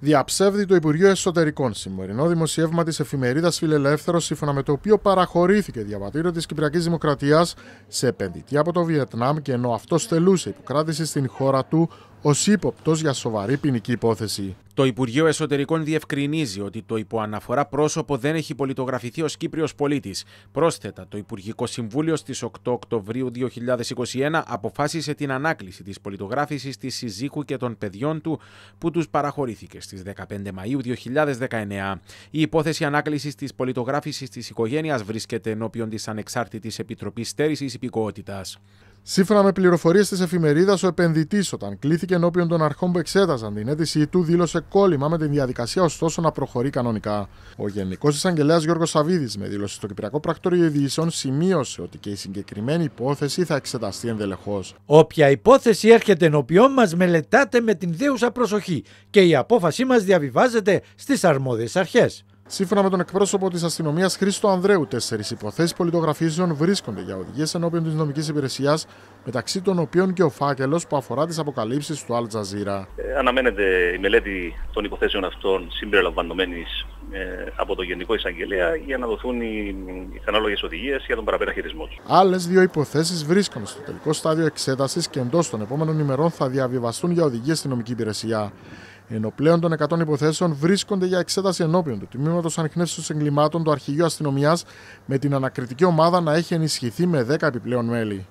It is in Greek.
διαψεύδει το Υπουργείο Εσωτερικών. Σημερινό δημοσίευμα της εφημερίδας Φιλελεύθερος, σύμφωνα με το οποίο παραχωρήθηκε διαβατήριο της Κυπριακής Δημοκρατίας σε επενδυτή από το Βιετνάμ και ενώ αυτό θελούσε υποκράτηση στην χώρα του, ω ύποπτο για σοβαρή ποινική υπόθεση. Το Υπουργείο Εσωτερικών διευκρινίζει ότι το υποαναφορά πρόσωπο δεν έχει πολιτογραφηθεί ως Κύπριος πολίτης. Πρόσθετα, το Υπουργικό Συμβούλιο στις 8 Οκτωβρίου 2021 αποφάσισε την ανάκληση της πολιτογράφησης της συζύγου και των παιδιών του που τους παραχωρήθηκε στις 15 Μαου 2019. Η υπόθεση ανάκλησης της πολιτογράφησης της οικογένειας βρίσκεται ενώπιον της Ανεξάρτητης Επιτροπής Στέρησης Υπηκότητα. Σύμφωνα με πληροφορίες της εφημερίδας, ο επενδυτής, όταν κλήθηκε ενώπιον των αρχών που εξέταζαν την αίτησή του, δήλωσε κόλλημα με την διαδικασία, ωστόσο να προχωρεί κανονικά. Ο Γενικός Εισαγγελέας Γιώργος Σαββίδης, με δήλωση στο Κυπριακό Πρακτορείο Ειδήσεων, σημείωσε ότι και η συγκεκριμένη υπόθεση θα εξεταστεί ενδελεχώς. Όποια υπόθεση έρχεται ενώπιον μας, μελετάτε με την δέουσα προσοχή και η απόφασή μας διαβιβάζεται στις αρμόδιες αρχές. Σύμφωνα με τον εκπρόσωπο της αστυνομίας Χρήστο Ανδρέου, τέσσερις υποθέσεις πολιτογραφήσεων βρίσκονται για οδηγίες ενώπιον της νομικής υπηρεσίας, μεταξύ των οποίων και ο φάκελος που αφορά τις αποκαλύψεις του Αλ Τζαζίρα. Ε, αναμένεται η μελέτη των υποθέσεων αυτών συμπεριλαμβανομένης ε, από το Γενικό Εισαγγελέα για να δοθούν οι, οι ανάλογες οδηγίες για τον παραπέρα χειρισμό τους. Άλλες δύο υποθέσεις βρίσκονται στο τελικό στάδιο εξέτασης και εντός των επόμενων ημερών θα διαβιβαστούν για οδηγίες στην νομική υπηρεσία ενώ πλέον των 100 υποθέσεων βρίσκονται για εξέταση ενώπιον του Τμήματος Ανιχνεύσεως Εγκλημάτων του Αρχηγείου Αστυνομίας, με την ανακριτική ομάδα να έχει ενισχυθεί με 10 επιπλέον μέλη.